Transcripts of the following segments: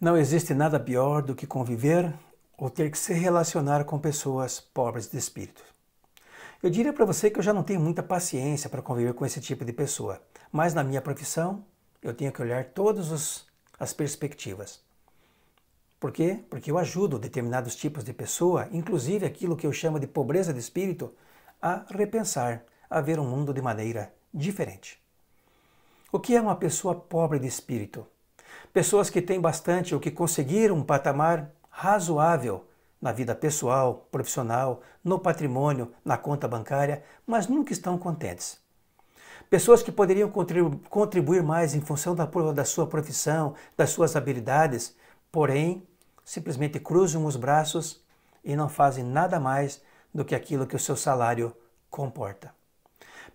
Não existe nada pior do que conviver ou ter que se relacionar com pessoas pobres de espírito. Eu diria para você que eu já não tenho muita paciência para conviver com esse tipo de pessoa, mas na minha profissão eu tenho que olhar todas as perspectivas. Por quê? Porque eu ajudo determinados tipos de pessoa, inclusive aquilo que eu chamo de pobreza de espírito, a repensar, a ver o um mundo de maneira diferente. O que é uma pessoa pobre de espírito? pessoas que têm bastante ou que conseguiram um patamar razoável na vida pessoal, profissional, no patrimônio, na conta bancária, mas nunca estão contentes. Pessoas que poderiam contribuir mais em função da, da sua profissão, das suas habilidades, porém simplesmente cruzam os braços e não fazem nada mais do que aquilo que o seu salário comporta.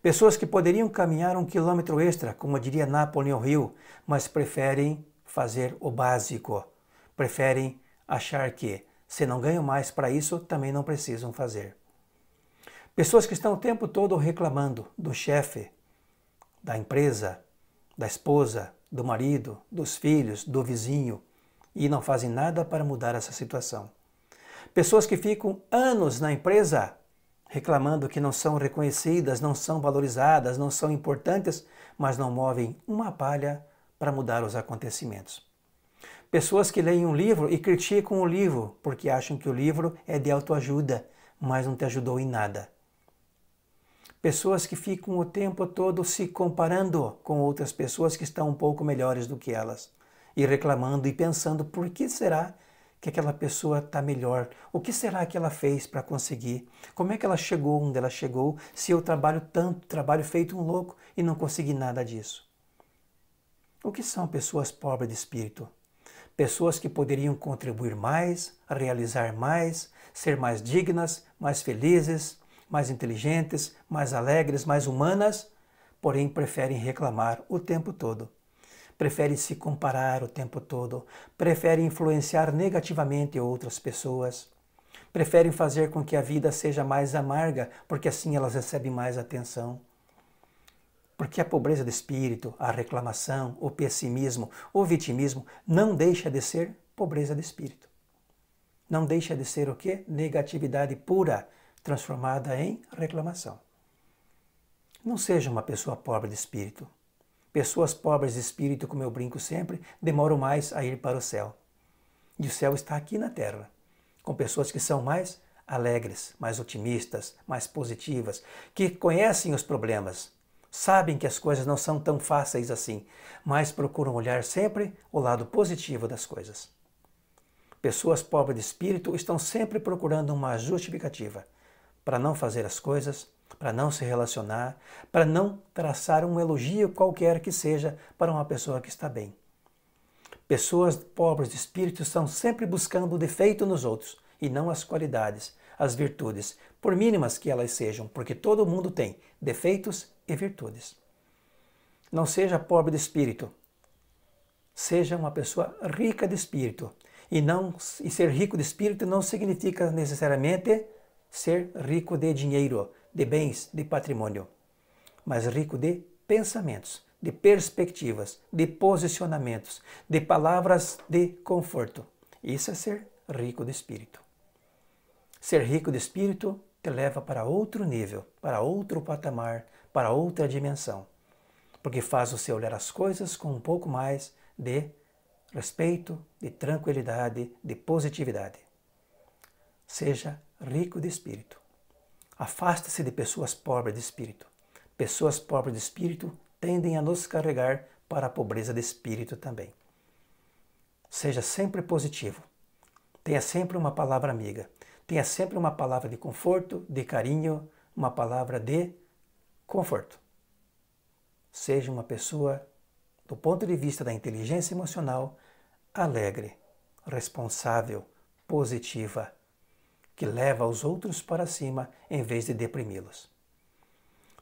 Pessoas que poderiam caminhar um quilômetro extra, como diria Napoleon Hill, mas preferem fazer o básico. Preferem achar que, se não ganham mais para isso, também não precisam fazer. Pessoas que estão o tempo todo reclamando do chefe, da empresa, da esposa, do marido, dos filhos, do vizinho e não fazem nada para mudar essa situação. Pessoas que ficam anos na empresa reclamando que não são reconhecidas, não são valorizadas, não são importantes, mas não movem uma palha para mudar os acontecimentos. Pessoas que leem um livro e criticam o livro porque acham que o livro é de autoajuda, mas não te ajudou em nada. Pessoas que ficam o tempo todo se comparando com outras pessoas que estão um pouco melhores do que elas e reclamando e pensando por que será que aquela pessoa está melhor? O que será que ela fez para conseguir? Como é que ela chegou onde ela chegou se eu trabalho tanto, trabalho feito um louco e não consegui nada disso? O que são pessoas pobres de espírito? Pessoas que poderiam contribuir mais, realizar mais, ser mais dignas, mais felizes, mais inteligentes, mais alegres, mais humanas, porém preferem reclamar o tempo todo. Preferem se comparar o tempo todo, preferem influenciar negativamente outras pessoas, preferem fazer com que a vida seja mais amarga, porque assim elas recebem mais atenção. Porque a pobreza de espírito, a reclamação, o pessimismo, o vitimismo não deixa de ser pobreza de espírito. Não deixa de ser o que? Negatividade pura, transformada em reclamação. Não seja uma pessoa pobre de espírito. Pessoas pobres de espírito, como eu brinco sempre, demoram mais a ir para o céu. E o céu está aqui na terra, com pessoas que são mais alegres, mais otimistas, mais positivas, que conhecem os problemas, sabem que as coisas não são tão fáceis assim, mas procuram olhar sempre o lado positivo das coisas. Pessoas pobres de espírito estão sempre procurando uma justificativa para não fazer as coisas, para não se relacionar, para não traçar um elogio qualquer que seja para uma pessoa que está bem. Pessoas pobres de espírito estão sempre buscando o defeito nos outros e não as qualidades, as virtudes, por mínimas que elas sejam, porque todo mundo tem defeitos e virtudes. Não seja pobre de espírito. Seja uma pessoa rica de espírito. E, não, e ser rico de espírito não significa necessariamente ser rico de dinheiro, de bens, de patrimônio, mas rico de pensamentos, de perspectivas, de posicionamentos, de palavras de conforto. Isso é ser rico de espírito. Ser rico de espírito te leva para outro nível, para outro patamar, para outra dimensão, porque faz você olhar as coisas com um pouco mais de respeito, de tranquilidade, de positividade. Seja rico de espírito. Afasta-se de pessoas pobres de espírito. Pessoas pobres de espírito tendem a nos carregar para a pobreza de espírito também. Seja sempre positivo. Tenha sempre uma palavra amiga tenha sempre uma palavra de conforto, de carinho, uma palavra de conforto. Seja uma pessoa, do ponto de vista da inteligência emocional, alegre, responsável, positiva, que leva os outros para cima em vez de deprimi-los.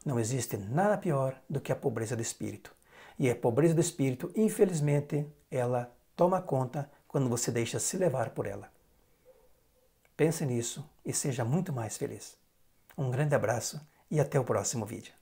Não existe nada pior do que a pobreza de espírito. E a pobreza de espírito, infelizmente, ela toma conta quando você deixa se levar por ela. Pense nisso e seja muito mais feliz. Um grande abraço e até o próximo vídeo.